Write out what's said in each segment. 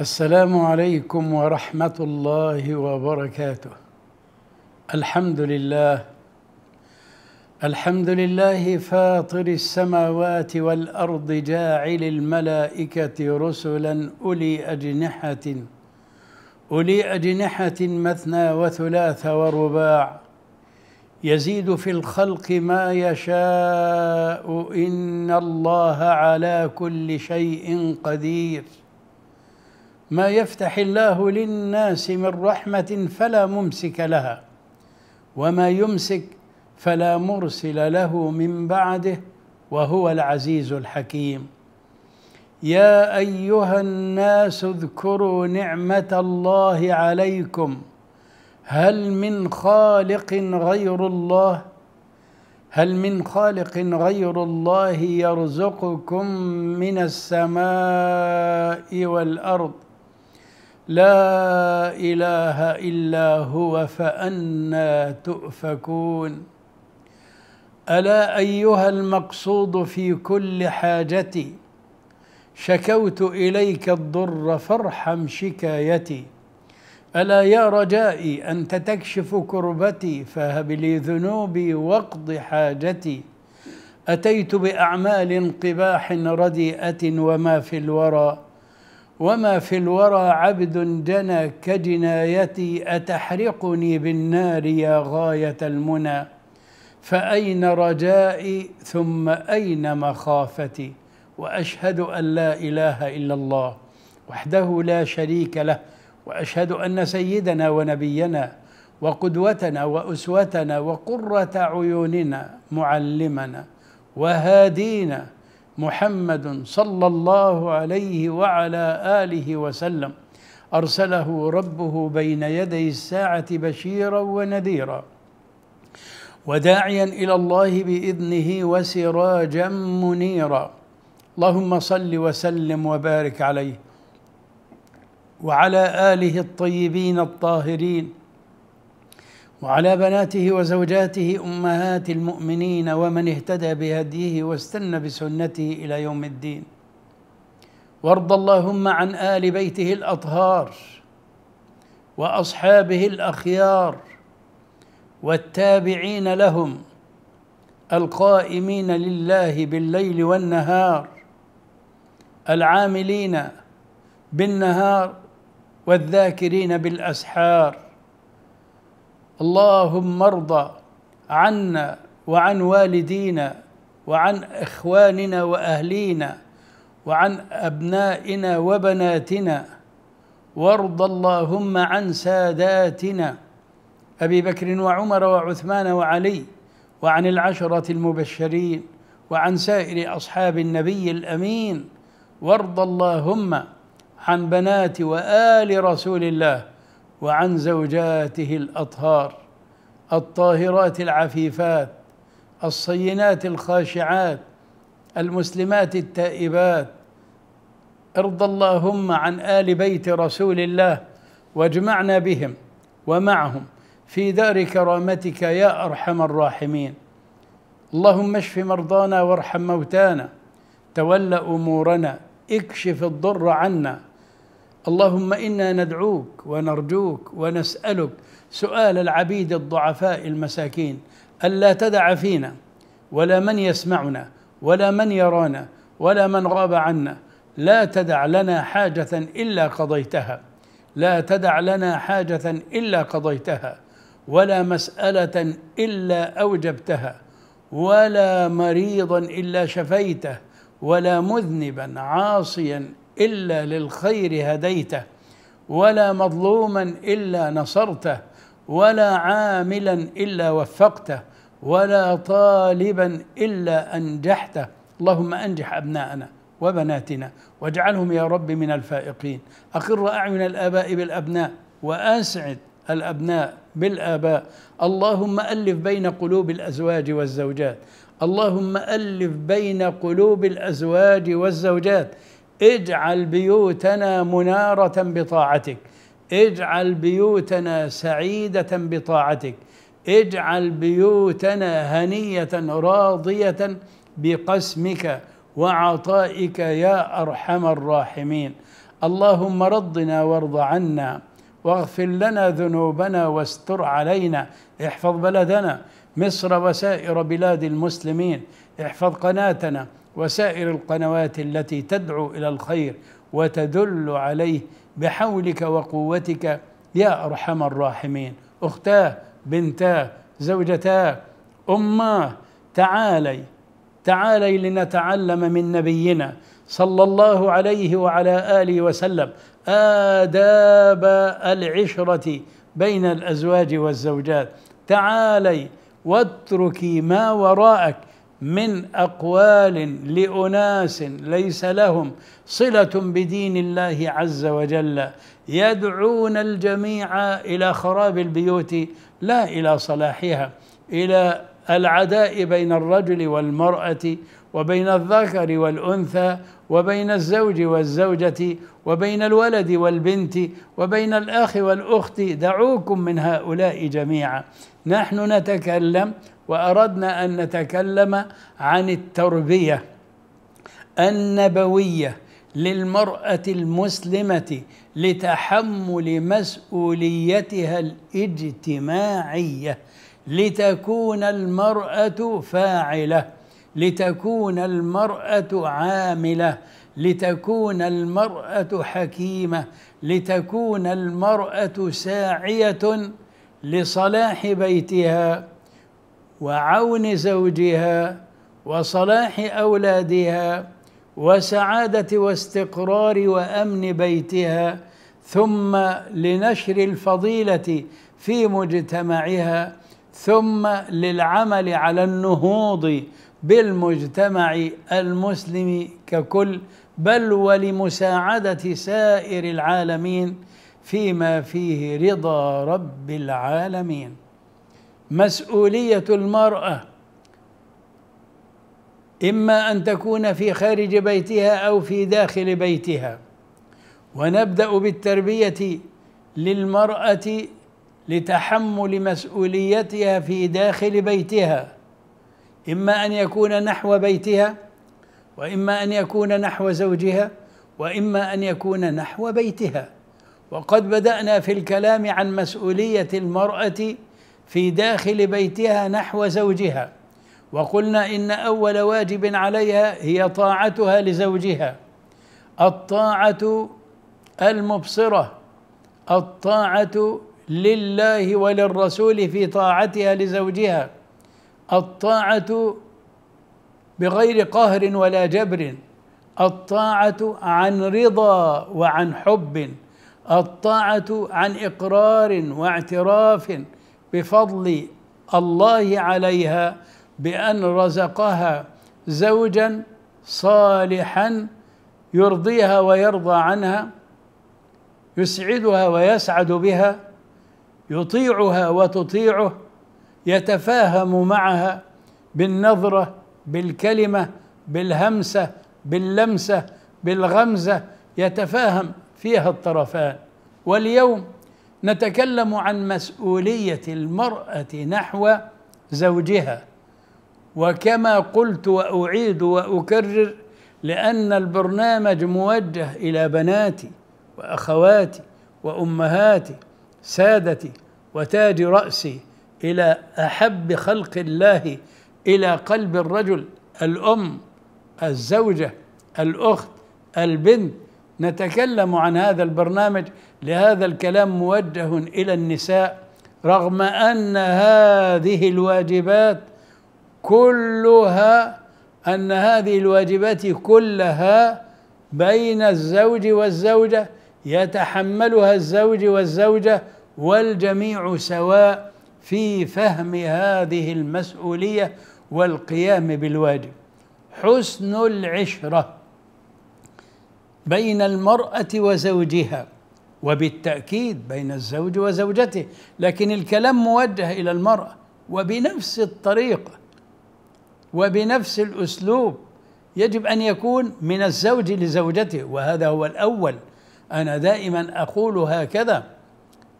السلام عليكم ورحمة الله وبركاته الحمد لله الحمد لله فاطر السماوات والأرض جاعل الملائكة رسلا أولي أجنحة أولي أجنحة مثنى وثلاث ورباع يزيد في الخلق ما يشاء إن الله على كل شيء قدير ما يفتح الله للناس من رحمه فلا ممسك لها وما يمسك فلا مرسل له من بعده وهو العزيز الحكيم يا ايها الناس اذكروا نعمه الله عليكم هل من خالق غير الله هل من خالق غير الله يرزقكم من السماء والارض لا إله إلا هو فأنا تؤفكون ألا أيها المقصود في كل حاجتي شكوت إليك الضر فارحم شكايتي ألا يا رجائي أنت تكشف كربتي فهب لي ذنوبي واقض حاجتي أتيت بأعمال قباح رديئة وما في الورى وما في الورى عبد جنى كجنايتي أتحرقني بالنار يا غاية المنى فأين رجائي ثم أين مخافتي وأشهد أن لا إله إلا الله وحده لا شريك له وأشهد أن سيدنا ونبينا وقدوتنا وأسوتنا وقرة عيوننا معلمنا وهادينا محمد صلى الله عليه وعلى اله وسلم ارسله ربه بين يدي الساعه بشيرا ونذيرا وداعيا الى الله باذنه وسراجا منيرا اللهم صل وسلم وبارك عليه وعلى اله الطيبين الطاهرين وعلى بناته وزوجاته امهات المؤمنين ومن اهتدى بهديه واستنى بسنته الى يوم الدين وارض اللهم عن ال بيته الاطهار واصحابه الاخيار والتابعين لهم القائمين لله بالليل والنهار العاملين بالنهار والذاكرين بالاسحار اللهم ارض عنا وعن والدينا وعن اخواننا واهلينا وعن ابنائنا وبناتنا وارض اللهم عن ساداتنا ابي بكر وعمر وعثمان وعلي وعن العشره المبشرين وعن سائر اصحاب النبي الامين وارض اللهم عن بنات وال رسول الله وعن زوجاته الاطهار الطاهرات العفيفات الصينات الخاشعات المسلمات التائبات ارض اللهم عن ال بيت رسول الله واجمعنا بهم ومعهم في دار كرامتك يا ارحم الراحمين اللهم اشف مرضانا وارحم موتانا تول امورنا اكشف الضر عنا اللهم انا ندعوك ونرجوك ونسالك سؤال العبيد الضعفاء المساكين الا تدع فينا ولا من يسمعنا ولا من يرانا ولا من غاب عنا لا تدع لنا حاجه الا قضيتها لا تدع لنا حاجه الا قضيتها ولا مساله الا اوجبتها ولا مريضا الا شفيته ولا مذنبا عاصيا الا للخير هديته ولا مظلوما الا نصرته ولا عاملا الا وفقته ولا طالبا الا انجحته اللهم انجح ابناءنا وبناتنا واجعلهم يا رب من الفائقين اقر اعين الاباء بالابناء واسعد الابناء بالاباء اللهم الف بين قلوب الازواج والزوجات اللهم الف بين قلوب الازواج والزوجات اجعل بيوتنا منارة بطاعتك اجعل بيوتنا سعيدة بطاعتك اجعل بيوتنا هنية راضية بقسمك وعطائك يا أرحم الراحمين اللهم رضنا وارض عنا واغفر لنا ذنوبنا واستر علينا احفظ بلدنا مصر وسائر بلاد المسلمين احفظ قناتنا وسائر القنوات التي تدعو إلى الخير وتدل عليه بحولك وقوتك يا أرحم الراحمين أختاه بنتاه زوجتاه أماه تعالي تعالي لنتعلم من نبينا صلى الله عليه وعلى آله وسلم آداب العشرة بين الأزواج والزوجات تعالي واتركي ما وراءك من اقوال لاناس ليس لهم صله بدين الله عز وجل يدعون الجميع الى خراب البيوت لا الى صلاحها الى العداء بين الرجل والمراه وبين الذكر والأنثى وبين الزوج والزوجة وبين الولد والبنت وبين الأخ والأخت دعوكم من هؤلاء جميعا نحن نتكلم وأردنا أن نتكلم عن التربية النبوية للمرأة المسلمة لتحمل مسؤوليتها الاجتماعية لتكون المرأة فاعلة لتكون المرأة عاملة لتكون المرأة حكيمة لتكون المرأة ساعية لصلاح بيتها وعون زوجها وصلاح أولادها وسعادة واستقرار وأمن بيتها ثم لنشر الفضيلة في مجتمعها ثم للعمل على النهوض بالمجتمع المسلم ككل بل ولمساعدة سائر العالمين فيما فيه رضا رب العالمين مسؤولية المرأة إما أن تكون في خارج بيتها أو في داخل بيتها ونبدأ بالتربية للمرأة لتحمل مسؤوليتها في داخل بيتها إما أن يكون نحو بيتها وإما أن يكون نحو زوجها وإما أن يكون نحو بيتها وقد بدأنا في الكلام عن مسؤولية المرأة في داخل بيتها نحو زوجها وقلنا إن أول واجب عليها هي طاعتها لزوجها الطاعة المبصرة الطاعة لله وللرسول في طاعتها لزوجها الطاعة بغير قهر ولا جبر الطاعة عن رضا وعن حب الطاعة عن إقرار واعتراف بفضل الله عليها بأن رزقها زوجا صالحا يرضيها ويرضى عنها يسعدها ويسعد بها يطيعها وتطيعه يتفاهم معها بالنظره بالكلمه بالهمسه باللمسه بالغمزه يتفاهم فيها الطرفان واليوم نتكلم عن مسؤوليه المراه نحو زوجها وكما قلت واعيد واكرر لان البرنامج موجه الى بناتي واخواتي وامهاتي سادتي وتاج راسي الى احب خلق الله الى قلب الرجل الام الزوجه الاخت البنت نتكلم عن هذا البرنامج لهذا الكلام موجه الى النساء رغم ان هذه الواجبات كلها ان هذه الواجبات كلها بين الزوج والزوجه يتحملها الزوج والزوجه والجميع سواء في فهم هذه المسؤوليه والقيام بالواجب حسن العشره بين المراه وزوجها وبالتاكيد بين الزوج وزوجته لكن الكلام موجه الى المراه وبنفس الطريقه وبنفس الاسلوب يجب ان يكون من الزوج لزوجته وهذا هو الاول انا دائما اقول هكذا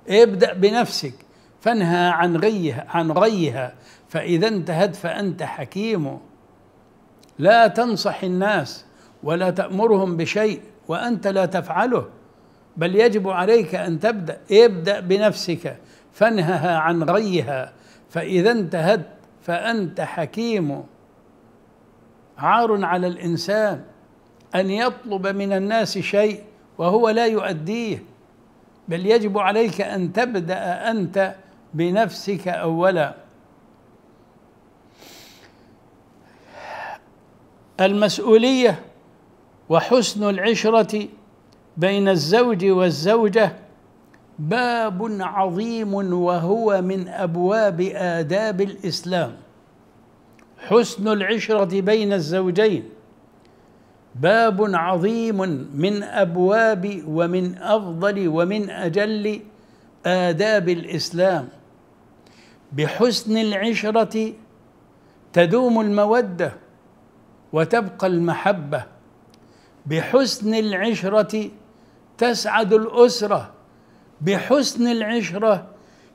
ابدا بنفسك فانهى عن غيها عن غيها فإذا انتهت فأنت حكيم لا تنصح الناس ولا تأمرهم بشيء وأنت لا تفعله بل يجب عليك أن تبدأ ابدأ بنفسك فانهها عن غيها فإذا انتهت فأنت حكيم عار على الإنسان أن يطلب من الناس شيء وهو لا يؤديه بل يجب عليك أن تبدأ أنت بنفسك اولا المسؤوليه وحسن العشره بين الزوج والزوجه باب عظيم وهو من ابواب اداب الاسلام حسن العشره بين الزوجين باب عظيم من ابواب ومن افضل ومن اجل آداب الإسلام بحسن العشره تدوم الموده وتبقى المحبه بحسن العشره تسعد الاسره بحسن العشره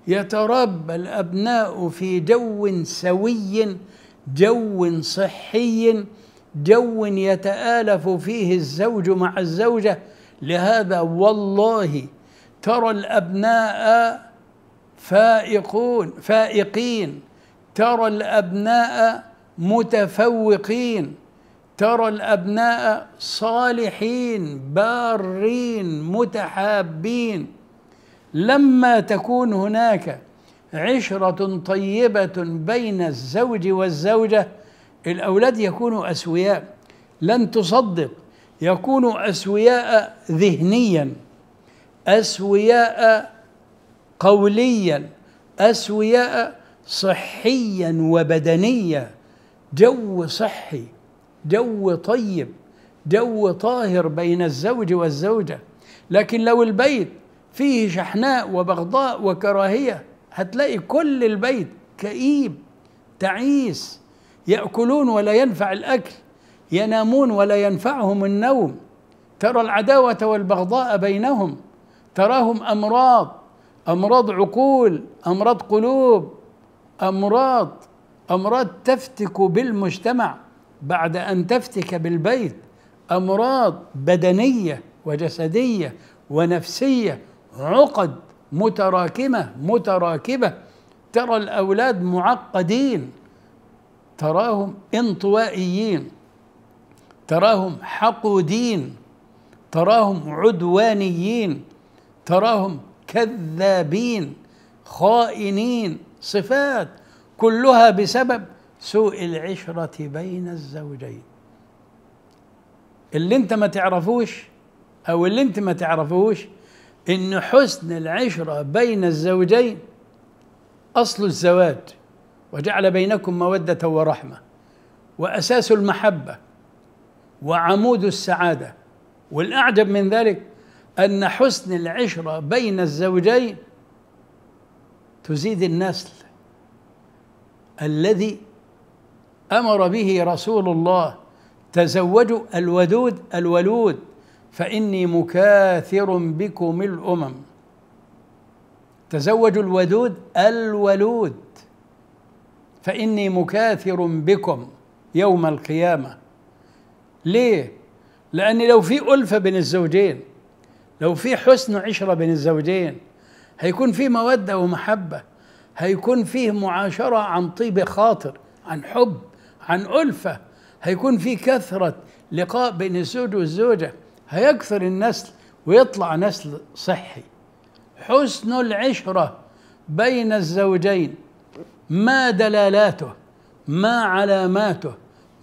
يتربى الابناء في جو سوي جو صحي جو يتالف فيه الزوج مع الزوجه لهذا والله ترى الابناء فائقون فائقين ترى الأبناء متفوقين ترى الأبناء صالحين بارين متحابين لما تكون هناك عشرة طيبة بين الزوج والزوجة الأولاد يكونوا أسوياء لن تصدق يكونوا أسوياء ذهنيا أسوياء قوليا أسوياء صحيا وبدنيا جو صحي جو طيب جو طاهر بين الزوج والزوجة لكن لو البيت فيه شحناء وبغضاء وكراهية هتلاقي كل البيت كئيب تعيس يأكلون ولا ينفع الأكل ينامون ولا ينفعهم النوم ترى العداوة والبغضاء بينهم تراهم أمراض امراض عقول امراض قلوب امراض امراض تفتك بالمجتمع بعد ان تفتك بالبيت امراض بدنيه وجسديه ونفسيه عقد متراكمه متراكبه ترى الاولاد معقدين تراهم انطوائيين تراهم حقودين تراهم عدوانيين تراهم كذابين خائنين صفات كلها بسبب سوء العشرة بين الزوجين اللي انت ما تعرفوش او اللي انت ما تعرفوش ان حسن العشرة بين الزوجين اصل الزواج وجعل بينكم مودة ورحمة واساس المحبة وعمود السعادة والاعجب من ذلك أن حسن العشرة بين الزوجين تزيد النسل الذي أمر به رسول الله تزوجوا الودود الولود فإني مكاثر بكم الأمم تزوجوا الودود الولود فإني مكاثر بكم يوم القيامة ليه؟ لأن لو في ألفة بين الزوجين لو في حسن عشرة بين الزوجين هيكون في مودة ومحبة هيكون فيه معاشرة عن طيب خاطر عن حب عن ألفة هيكون في كثرة لقاء بين الزوج والزوجة هيكثر النسل ويطلع نسل صحي حسن العشرة بين الزوجين ما دلالاته ما علاماته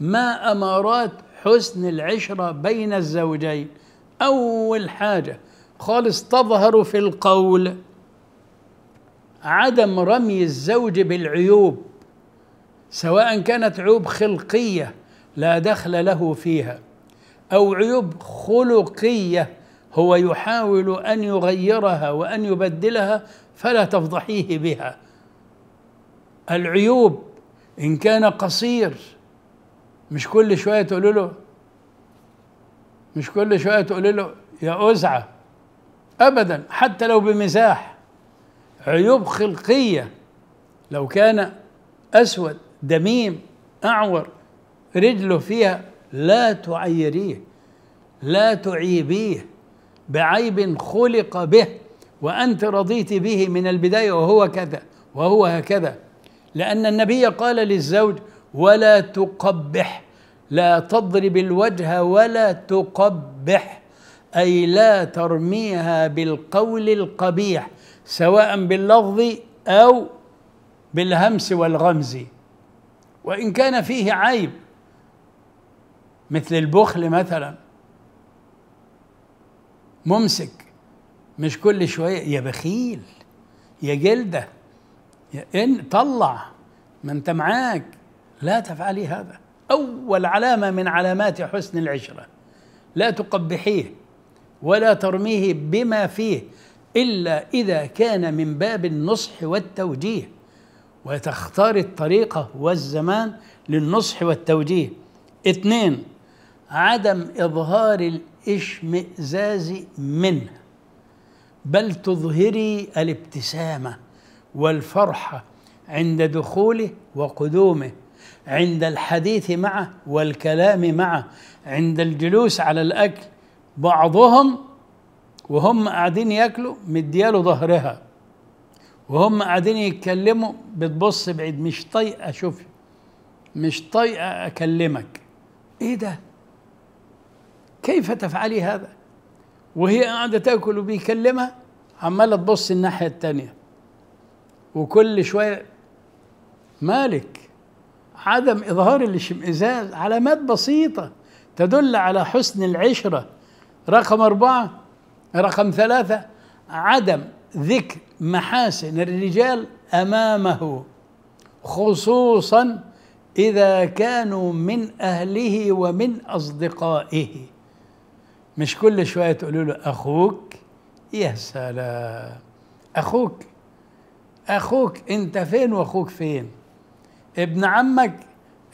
ما أمارات حسن العشرة بين الزوجين أول حاجة خالص تظهر في القول عدم رمي الزوج بالعيوب سواء كانت عيوب خلقية لا دخل له فيها أو عيوب خلقية هو يحاول أن يغيرها وأن يبدلها فلا تفضحيه بها العيوب إن كان قصير مش كل شوية تقول له مش كل شويه تقول له يا أزعة ابدا حتى لو بمزاح عيوب خلقيه لو كان اسود دميم اعور رجله فيها لا تعيريه لا تعيبيه بعيب خلق به وانت رضيت به من البدايه وهو كذا وهو هكذا لان النبي قال للزوج ولا تقبح لا تضرب الوجه ولا تقبح أي لا ترميها بالقول القبيح سواء باللفظ أو بالهمس والغمز وإن كان فيه عيب مثل البخل مثلا ممسك مش كل شوية يا بخيل يا جلدة يا إن طلع ما أنت معاك لا تفعلي هذا أول علامة من علامات حسن العشرة لا تقبحيه ولا ترميه بما فيه إلا إذا كان من باب النصح والتوجيه وتختار الطريقة والزمان للنصح والتوجيه اثنين عدم إظهار الإشمئزاز منه بل تظهري الابتسامة والفرحة عند دخوله وقدومه عند الحديث معه والكلام معه عند الجلوس على الاكل بعضهم وهم قاعدين ياكلوا مدياله ظهرها وهم قاعدين يتكلموا بتبص بعيد مش طايقه اشوف مش طايقه اكلمك ايه ده كيف تفعلي هذا وهي قاعده تاكل وبيكلمها عماله تبص الناحيه التانيه وكل شويه مالك عدم إظهار الاشمئزاز علامات بسيطة تدل على حسن العشرة رقم أربعة رقم ثلاثة عدم ذكر محاسن الرجال أمامه خصوصا إذا كانوا من أهله ومن أصدقائه مش كل شوية تقولوا له أخوك يا سلام أخوك أخوك أنت فين وأخوك فين ابن عمك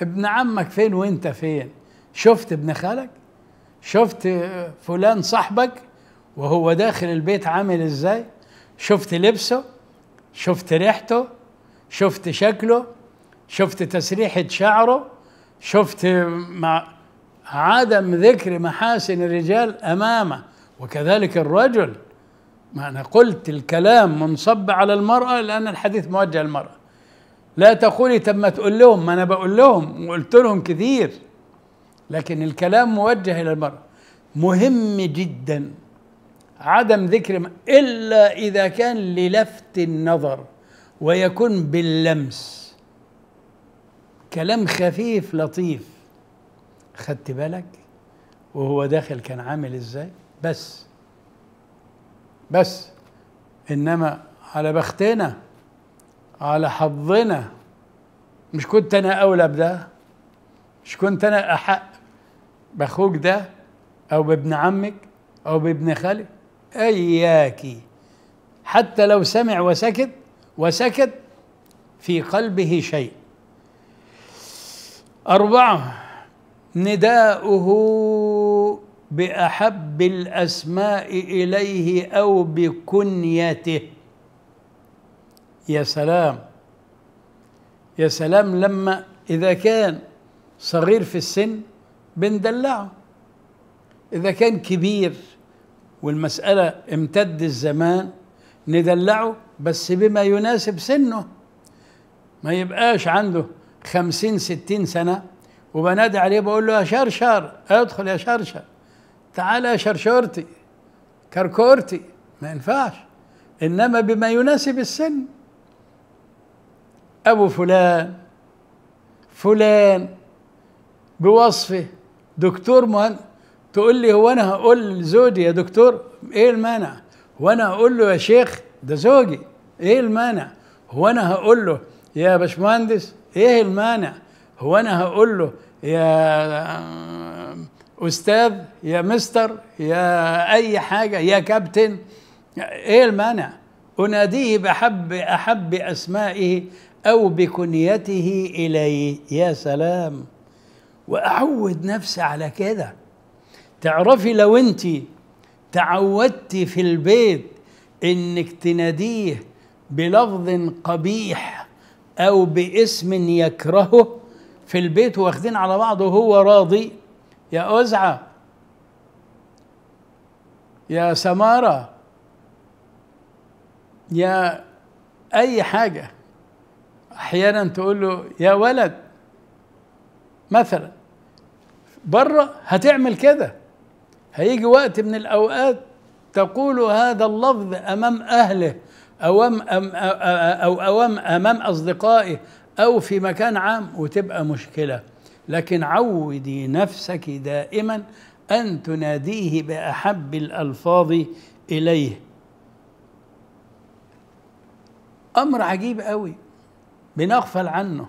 ابن عمك فين وانت فين شفت ابن خالك شفت فلان صاحبك وهو داخل البيت عامل ازاي شفت لبسه شفت ريحته شفت شكله شفت تسريحة شعره شفت مع عدم ذكر محاسن الرجال أمامه وكذلك الرجل ما أنا قلت الكلام منصب على المرأة لأن الحديث موجه للمرأة لا تقولي طب ما تقول لهم ما انا بقول لهم وقلت لهم كثير لكن الكلام موجه الى المرأة مهم جدا عدم ذكر ما الا اذا كان للفت النظر ويكون باللمس كلام خفيف لطيف خدت بالك وهو داخل كان عامل ازاي بس بس انما على بختنا على حظنا مش كنت انا اولى بده مش كنت انا احق باخوك ده او بابن عمك او بابن خالك اياكي حتى لو سمع وسكت وسكت في قلبه شيء أربعة نداؤه بأحب الأسماء إليه أو بكنيته يا سلام يا سلام لما إذا كان صغير في السن بندلعه إذا كان كبير والمسألة امتد الزمان ندلعه بس بما يناسب سنه ما يبقاش عنده خمسين ستين سنة وبنادي عليه بقول له يا شرشر ادخل يا شرشر تعال يا شرشرتي كركورتي ما ينفعش إنما بما يناسب السن أبو فلان فلان بوصفه دكتور مهندس تقول لي هو أنا هقول لزوجي يا دكتور إيه المانع؟ هو أنا هقول له يا شيخ ده زوجي إيه المانع؟ هو أنا هقول له يا باشمهندس إيه المانع؟ هو أنا هقول له يا أستاذ يا مستر يا أي حاجة يا كابتن إيه المانع؟ أناديه بأحب أحب أسمائه أو بكنيته إليه يا سلام وأعود نفسي على كده تعرفي لو أنت تعودتي في البيت إنك تناديه بلفظ قبيح أو باسم يكرهه في البيت واخدين على بعض وهو راضي يا أزعة يا سمارة يا أي حاجة احيانا تقول له يا ولد مثلا بره هتعمل كده هيجي وقت من الاوقات تقول هذا اللفظ امام اهله او أم او أو امام اصدقائه او في مكان عام وتبقى مشكله لكن عودي نفسك دائما ان تناديه باحب الالفاظ اليه امر عجيب قوي بنغفل عنه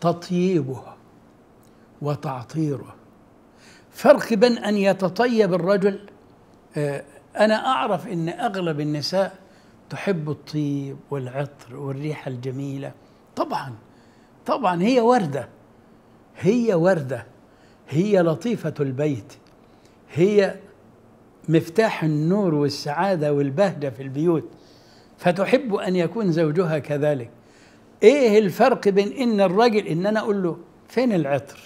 تطيبه وتعطيره فرق بين ان يتطيب الرجل آه، انا اعرف ان اغلب النساء تحب الطيب والعطر والريحه الجميله طبعا طبعا هي ورده هي ورده هي لطيفه البيت هي مفتاح النور والسعاده والبهجه في البيوت فتحب أن يكون زوجها كذلك إيه الفرق بين إن الرجل إن أنا أقول له فين العطر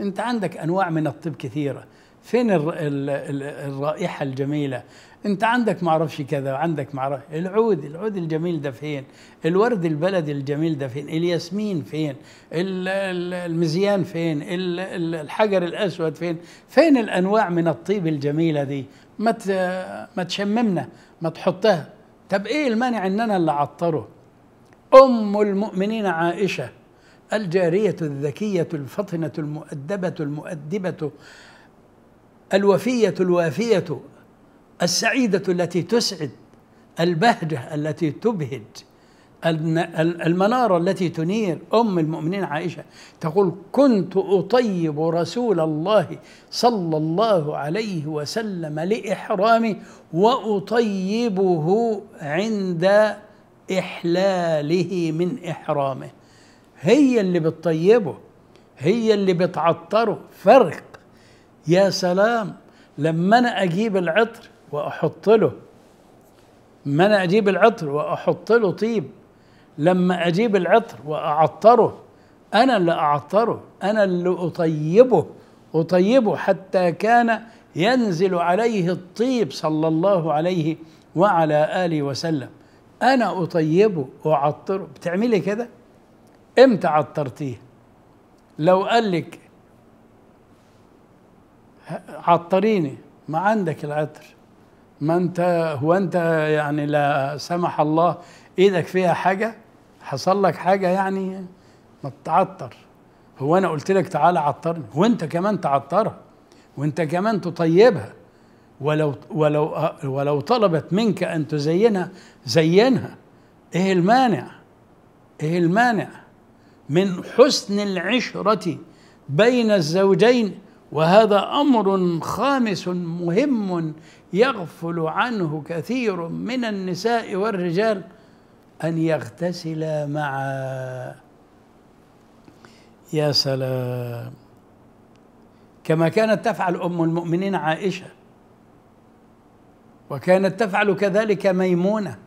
أنت عندك أنواع من الطيب كثيرة فين الرائحة الجميلة أنت عندك معرفش كذا وعندك معرفش العود العود الجميل ده فين الورد البلدي الجميل ده فين الياسمين فين المزيان فين الحجر الأسود فين فين الأنواع من الطيب الجميلة دي ما ما تشممنا ما تحطها طب ايه المانع ان انا اللي عطره ام المؤمنين عائشه الجاريه الذكيه الفطنه المؤدبه المؤدبه الوفيه الوافيه السعيده التي تسعد البهجه التي تبهج المنارة التي تنير أم المؤمنين عائشة تقول كنت أطيب رسول الله صلى الله عليه وسلم لإحرامي وأطيبه عند إحلاله من إحرامه هي اللي بتطيبه هي اللي بتعطره فرق يا سلام لما أنا أجيب العطر وأحط له ما أنا أجيب العطر وأحط له طيب لما اجيب العطر واعطره انا اللي اعطره انا اللي اطيبه اطيبه حتى كان ينزل عليه الطيب صلى الله عليه وعلى اله وسلم انا اطيبه واعطره بتعملي كده امتى عطرتيه لو قال لك عطريني ما عندك العطر ما انت هو انت يعني لا سمح الله ايدك فيها حاجه حصل لك حاجه يعني ما تتعطر هو انا قلت لك تعالى عطرني وانت كمان تعطرها وانت كمان تطيبها ولو ولو ولو طلبت منك ان تزينها زينها ايه المانع ايه المانع من حسن العشره بين الزوجين وهذا امر خامس مهم يغفل عنه كثير من النساء والرجال أن يغتسل مع يا سلام كما كانت تفعل أم المؤمنين عائشة وكانت تفعل كذلك ميمونة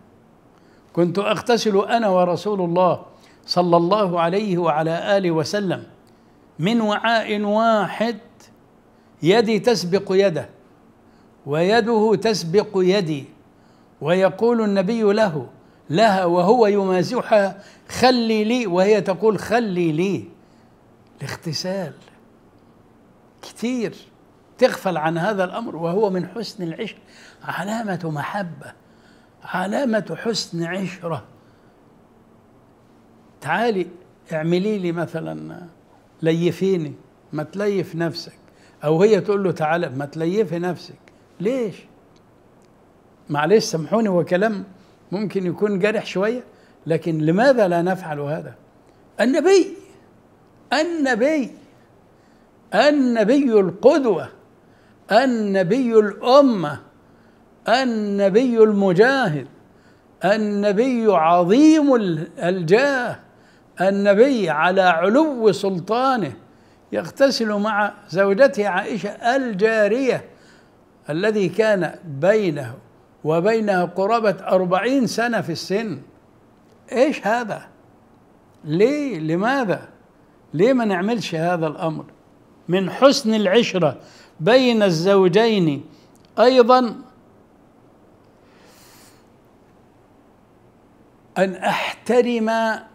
كنت أغتسل أنا ورسول الله صلى الله عليه وعلى آله وسلم من وعاء واحد يدي تسبق يده ويده تسبق يدي ويقول النبي له لها وهو يمازحها خلي لي وهي تقول خلي لي الاغتسال كثير تغفل عن هذا الامر وهو من حسن العشق علامه محبه علامه حسن عشره تعالي اعملي لي مثلا ليفيني ما تليف نفسك او هي تقول له تعالى ما تليفي نفسك ليش معلش سامحوني هو كلام ممكن يكون جارح شوية لكن لماذا لا نفعل هذا النبي النبي النبي القدوة النبي الأمة النبي المجاهد النبي عظيم الجاه النبي على علو سلطانه يغتسل مع زوجته عائشة الجارية الذي كان بينه وبينها قرابة أربعين سنة في السن إيش هذا ليه لماذا ليه ما نعملش هذا الأمر من حسن العشرة بين الزوجين أيضا أن أحترم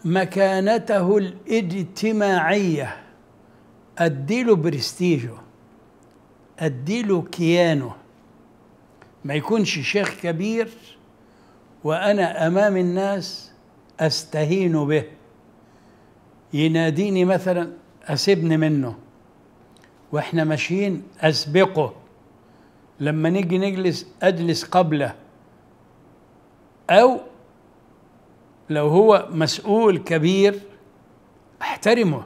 مكانته الاجتماعية أديله برستيجه أديله كيانه ما يكونش شيخ كبير وأنا أمام الناس أستهين به يناديني مثلا أسيبني منه وإحنا ماشيين أسبقه لما نيجي نجلس أجلس قبله أو لو هو مسؤول كبير أحترمه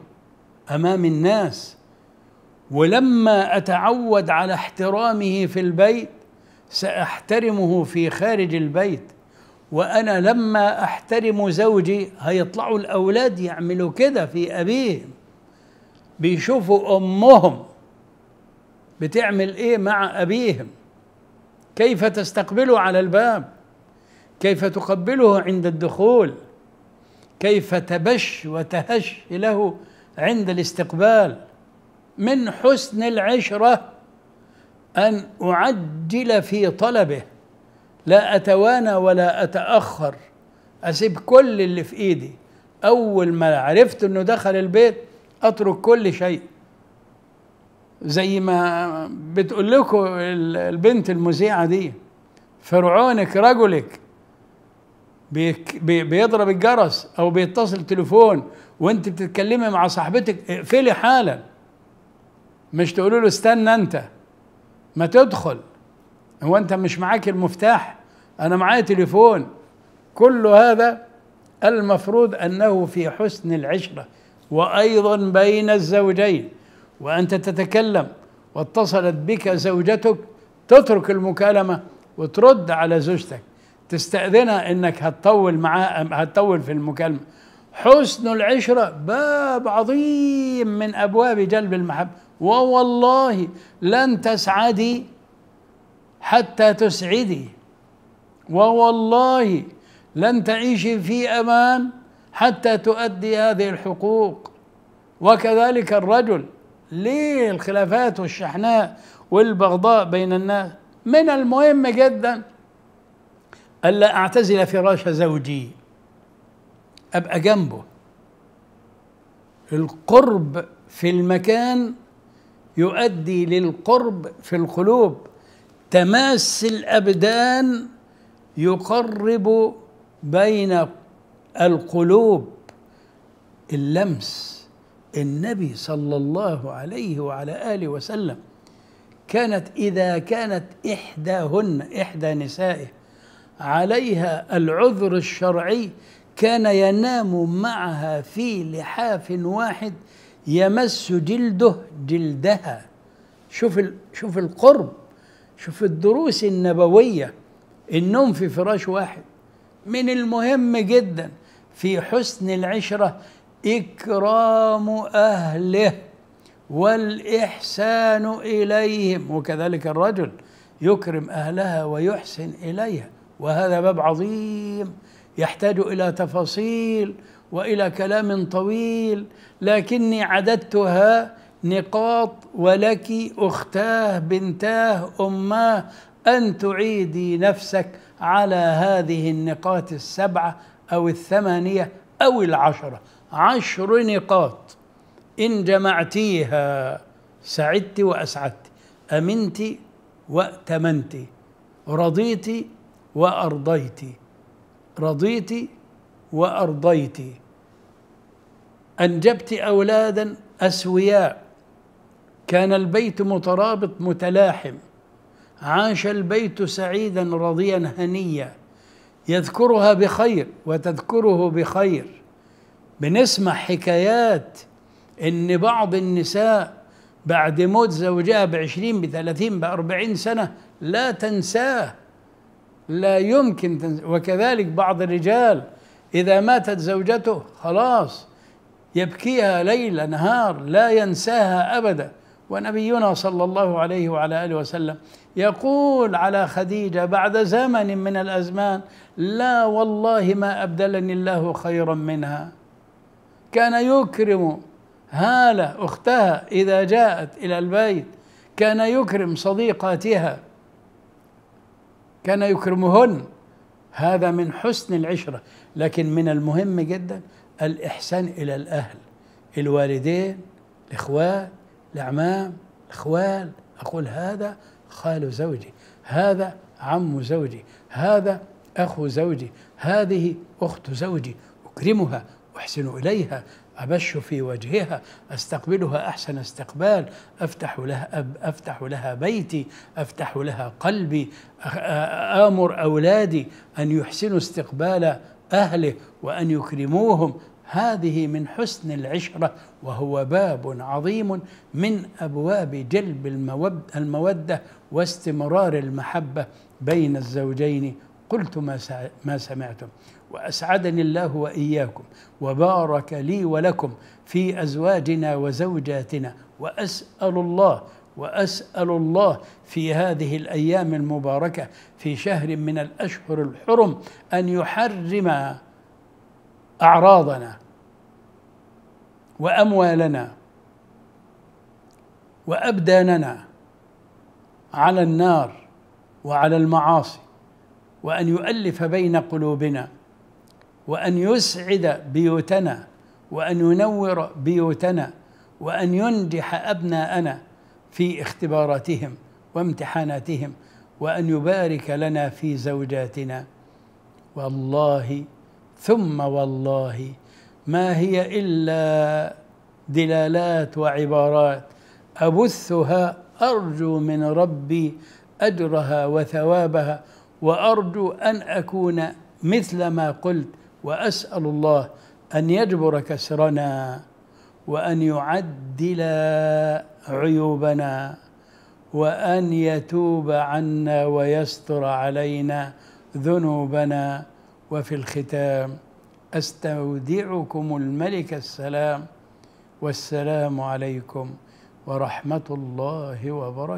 أمام الناس ولما أتعود على احترامه في البيت سأحترمه في خارج البيت وأنا لما أحترم زوجي هيطلعوا الأولاد يعملوا كده في أبيهم بيشوفوا أمهم بتعمل إيه مع أبيهم كيف تستقبله على الباب كيف تقبله عند الدخول كيف تبش وتهش له عند الاستقبال من حسن العشره أن أعجل في طلبه لا أتوانى ولا أتأخر أسيب كل اللي في إيدي أول ما عرفت أنه دخل البيت أترك كل شيء زي ما بتقول لكم البنت المذيعة دي فرعونك رجلك بيضرب الجرس او بيتصل تليفون وانت بتتكلمي مع صاحبتك اقفلي حالا مش تقولوا له استنى انت ما تدخل هو انت مش معاك المفتاح انا معايا تليفون كل هذا المفروض انه في حسن العشره وايضا بين الزوجين وانت تتكلم واتصلت بك زوجتك تترك المكالمه وترد على زوجتك تستأذنها انك هتطول معاها هتطول في المكالمه حسن العشره باب عظيم من ابواب جلب المحبه ووالله لن تسعدي حتى تسعدي ووالله لن تعيشي في امان حتى تؤدي هذه الحقوق وكذلك الرجل ليه الخلافات والشحناء والبغضاء بين الناس من المهم جدا ألا أعتزل فراش زوجي أبقى جنبه القرب في المكان يؤدي للقرب في القلوب تماس الابدان يقرب بين القلوب اللمس النبي صلى الله عليه وعلى اله وسلم كانت اذا كانت احداهن احدى نسائه عليها العذر الشرعي كان ينام معها في لحاف واحد يمس جلده جلدها شوف شوف القرب شوف الدروس النبويه النوم في فراش واحد من المهم جدا في حسن العشره اكرام اهله والاحسان اليهم وكذلك الرجل يكرم اهلها ويحسن اليها وهذا باب عظيم يحتاج الى تفاصيل والى كلام طويل لكني عددتها نقاط ولك اختاه بنتاه اماه ان تعيدي نفسك على هذه النقاط السبعه او الثمانيه او العشره عشر نقاط ان جمعتيها سعدت واسعدت امنت واتمنت رضيت وارضيت رضيت وارضيت أنجبت أولادا أسوياء كان البيت مترابط متلاحم عاش البيت سعيدا رضيا هنيا يذكرها بخير وتذكره بخير بنسمع حكايات ان بعض النساء بعد موت زوجها بعشرين بثلاثين بأربعين سنة لا تنساه لا يمكن تنساه وكذلك بعض الرجال إذا ماتت زوجته خلاص يبكيها ليل نهار لا ينساها أبدا ونبينا صلى الله عليه وعلى آله وسلم يقول على خديجة بعد زمن من الأزمان لا والله ما أبدلني الله خيرا منها كان يكرم هالة أختها إذا جاءت إلى البيت كان يكرم صديقاتها كان يكرمهن هذا من حسن العشرة لكن من المهم جدا الإحسان إلى الأهل الوالدين الإخوان الأعمام الأخوال أقول هذا خال زوجي هذا عم زوجي هذا أخو زوجي هذه أخت زوجي أكرمها أحسن إليها أبش في وجهها أستقبلها أحسن استقبال أفتح لها أفتح لها بيتي أفتح لها قلبي آمر أولادي أن يحسنوا استقبال أهله وأن يكرموهم هذه من حسن العشرة وهو باب عظيم من أبواب جلب المودة واستمرار المحبة بين الزوجين قلت ما سمعتم وأسعدني الله وإياكم وبارك لي ولكم في أزواجنا وزوجاتنا وأسأل الله واسال الله في هذه الايام المباركه في شهر من الاشهر الحرم ان يحرم اعراضنا واموالنا وابداننا على النار وعلى المعاصي وان يؤلف بين قلوبنا وان يسعد بيوتنا وان ينور بيوتنا وان ينجح ابناءنا في اختباراتهم وامتحاناتهم وان يبارك لنا في زوجاتنا والله ثم والله ما هي الا دلالات وعبارات ابثها ارجو من ربي اجرها وثوابها وارجو ان اكون مثل ما قلت واسال الله ان يجبر كسرنا وأن يعدل عيوبنا وأن يتوب عنا ويستر علينا ذنوبنا وفي الختام أستودعكم الملك السلام والسلام عليكم ورحمة الله وبركاته